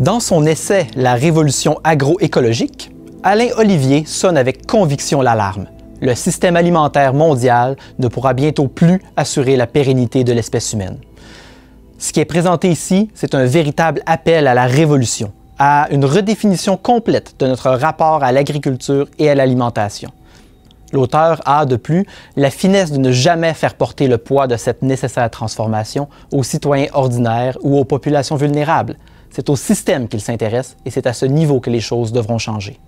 Dans son essai La révolution agroécologique, Alain Olivier sonne avec conviction l'alarme. Le système alimentaire mondial ne pourra bientôt plus assurer la pérennité de l'espèce humaine. Ce qui est présenté ici, c'est un véritable appel à la révolution, à une redéfinition complète de notre rapport à l'agriculture et à l'alimentation. L'auteur a, de plus, la finesse de ne jamais faire porter le poids de cette nécessaire transformation aux citoyens ordinaires ou aux populations vulnérables, c'est au système qu'il s'intéresse et c'est à ce niveau que les choses devront changer.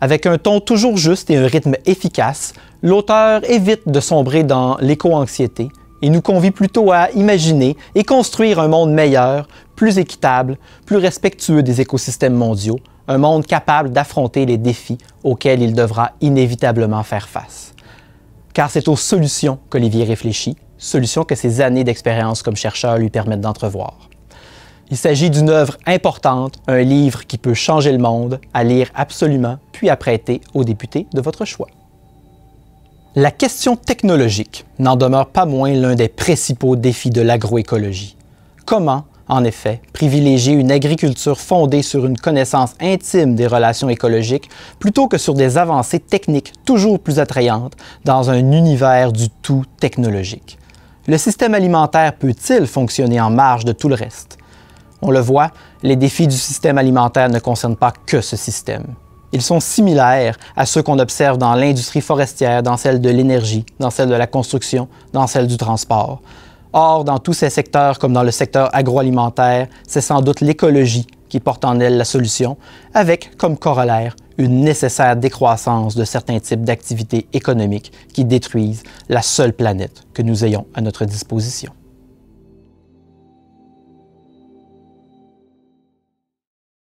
Avec un ton toujours juste et un rythme efficace, l'auteur évite de sombrer dans l'éco-anxiété et nous convie plutôt à imaginer et construire un monde meilleur, plus équitable, plus respectueux des écosystèmes mondiaux, un monde capable d'affronter les défis auxquels il devra inévitablement faire face. Car c'est aux solutions qu'Olivier réfléchit, solutions que ses années d'expérience comme chercheur lui permettent d'entrevoir. Il s'agit d'une œuvre importante, un livre qui peut changer le monde, à lire absolument, puis à prêter aux députés de votre choix. La question technologique n'en demeure pas moins l'un des principaux défis de l'agroécologie. Comment, en effet, privilégier une agriculture fondée sur une connaissance intime des relations écologiques plutôt que sur des avancées techniques toujours plus attrayantes dans un univers du tout technologique? Le système alimentaire peut-il fonctionner en marge de tout le reste? On le voit, les défis du système alimentaire ne concernent pas que ce système. Ils sont similaires à ceux qu'on observe dans l'industrie forestière, dans celle de l'énergie, dans celle de la construction, dans celle du transport. Or, dans tous ces secteurs, comme dans le secteur agroalimentaire, c'est sans doute l'écologie qui porte en elle la solution, avec comme corollaire une nécessaire décroissance de certains types d'activités économiques qui détruisent la seule planète que nous ayons à notre disposition.